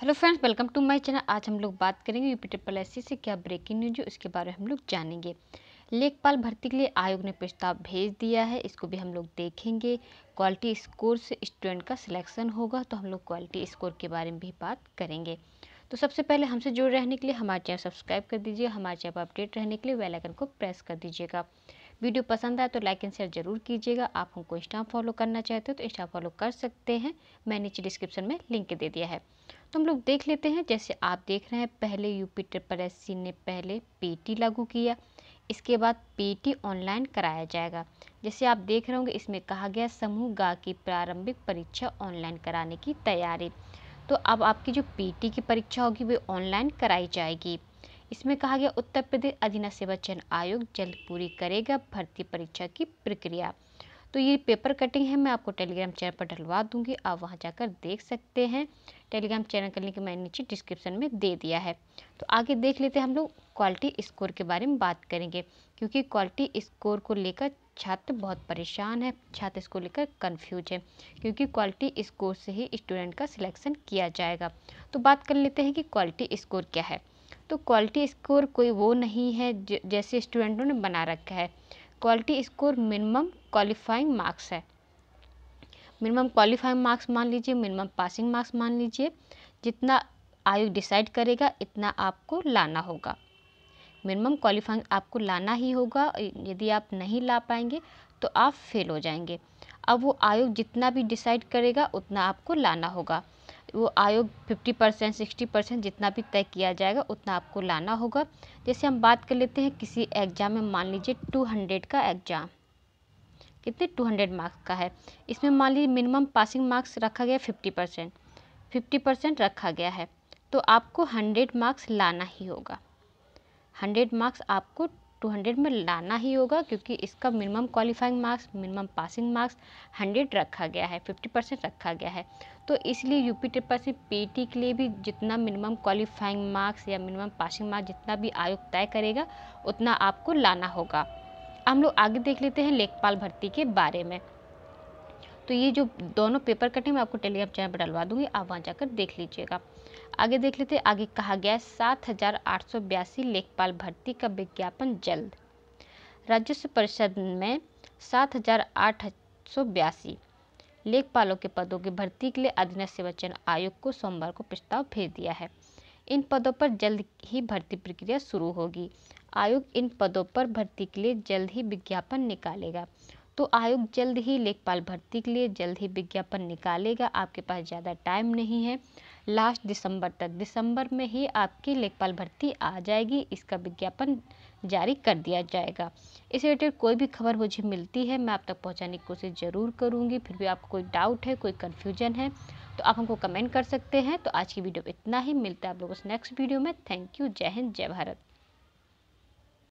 hello friends welcome to my channel आज हम लोग बात करेंगे यूपी ट्रिपल एस से क्या ब्रेकिंग न्यूज है उसके बारे में हम लोग जानेंगे लेखपाल भर्ती के लिए आयोग ने प्रस्ताव भेज दिया है इसको भी हम लोग देखेंगे क्वालिटी स्कोर से स्टूडेंट का सिलेक्शन होगा तो हम लोग क्वालिटी स्कोर के बारे में भी बात करेंगे तो सबसे पहले हमसे जुड़ रहने के लिए हमारे चैनल सब्सक्राइब कर दीजिए हमारे चैनल पर अपडेट रहने के लिए वेलाइकन को प्रेस कर दीजिएगा वीडियो पसंद आए तो लाइक एंड शेयर जरूर कीजिएगा आप हमको इंस्टा फॉलो करना चाहते हो तो इंस्टा फॉलो कर सकते हैं मैंने नीचे डिस्क्रिप्शन में लिंक दे दिया है तो हम लोग देख लेते हैं जैसे आप देख रहे हैं पहले यूपी ट्रिपल एस सी ने पहले पेटी लागू किया इसके बाद पेटी ऑनलाइन कराया जाएगा जैसे आप देख रहे होंगे इसमें कहा गया समूह गा की प्रारंभिक परीक्षा ऑनलाइन कराने की तैयारी तो अब आपकी जो पीटी की परीक्षा होगी वे ऑनलाइन कराई जाएगी इसमें कहा गया उत्तर प्रदेश अधीन सेवा चयन आयोग जल्द पूरी करेगा भर्ती परीक्षा की प्रक्रिया तो ये पेपर कटिंग है मैं आपको टेलीग्राम चैनल पर डलवा दूँगी आप वहाँ जाकर देख सकते हैं टेलीग्राम चैनल का लिंक मैंने नीचे डिस्क्रिप्शन में दे दिया है तो आगे देख लेते हैं हम लोग क्वालिटी स्कोर के बारे में बात करेंगे क्योंकि क्वालिटी स्कोर को लेकर छात्र बहुत परेशान है छात्र इसको लेकर कंफ्यूज है क्योंकि क्वालिटी स्कोर से ही स्टूडेंट का सिलेक्शन किया जाएगा तो बात कर लेते हैं कि क्वालिटी स्कोर क्या है तो क्वालिटी स्कोर कोई वो नहीं है जैसे स्टूडेंटों ने बना रखा है quality score minimum qualifying marks है मिनिमम क्वालिफाइंग मार्क्स मान लीजिए मिनिमम पासिंग मार्क्स मान लीजिए जितना आयोग डिसाइड करेगा इतना आपको लाना होगा मिनिमम क्वालिफाइंग आपको लाना ही होगा यदि आप नहीं ला पाएंगे तो आप फेल हो जाएंगे अब वो आयोग जितना भी डिसाइड करेगा उतना आपको लाना होगा वो आयोग फिफ्टी परसेंट सिक्सटी परसेंट जितना भी तय किया जाएगा उतना आपको लाना होगा जैसे हम बात कर लेते हैं किसी एग्ज़ाम में मान लीजिए टू हंड्रेड का एग्ज़ाम कितने टू हंड्रेड मार्क्स का है इसमें मान लीजिए मिनिमम पासिंग मार्क्स रखा गया फिफ्टी परसेंट फिफ्टी परसेंट रखा गया है तो आपको हंड्रेड मार्क्स लाना ही होगा हंड्रेड मार्क्स आपको टू हंड्रेड में लाना ही होगा क्योंकि इसका minimum qualifying marks minimum passing marks hundred रखा गया है फिफ्टी परसेंट रखा गया है तो इसलिए U P triple C P T के लिए भी जितना मिनिमम क्वालिफाइंग मार्क्स या मिनिमम पासिंग मार्क्स जितना भी आयोग तय करेगा उतना आपको लाना होगा हम लोग आगे देख लेते हैं लेखपाल भर्ती के बारे में तो ये जो दोनों पेपर कट है मैं आपको टेलीग्राम चैनल पर डलवा दूंगी आप वहाँ जाकर देख लीजिएगा आगे देख लेते आगे कहा गया है सात हज़ार आठ सौ बयासी लेखपाल भर्ती का विज्ञापन जल्द राजस्व परिषद में सात हज़ार आठ सौ बयासी लेखपालों के पदों की भर्ती के लिए अधीनस्थ सेवाचयन आयोग को सोमवार को प्रस्ताव भेज दिया है इन पदों पर जल्द ही भर्ती प्रक्रिया शुरू होगी आयोग इन पदों पर भर्ती के लिए जल्द ही विज्ञापन निकालेगा तो आयोग जल्द ही लेखपाल भर्ती के लिए जल्द ही विज्ञापन निकालेगा आपके पास ज़्यादा टाइम नहीं है लास्ट दिसंबर तक दिसंबर में ही आपकी लेखपाल भर्ती आ जाएगी इसका विज्ञापन जारी कर दिया जाएगा इस रिलेटेड कोई भी खबर मुझे मिलती है मैं आप तक पहुंचाने की कोशिश ज़रूर करूंगी फिर भी आपको कोई डाउट है कोई कन्फ्यूजन है तो आप हमको कमेंट कर सकते हैं तो आज की वीडियो इतना ही मिलता है आप लोगों से नेक्स्ट वीडियो में थैंक यू जय हिंद जय भारत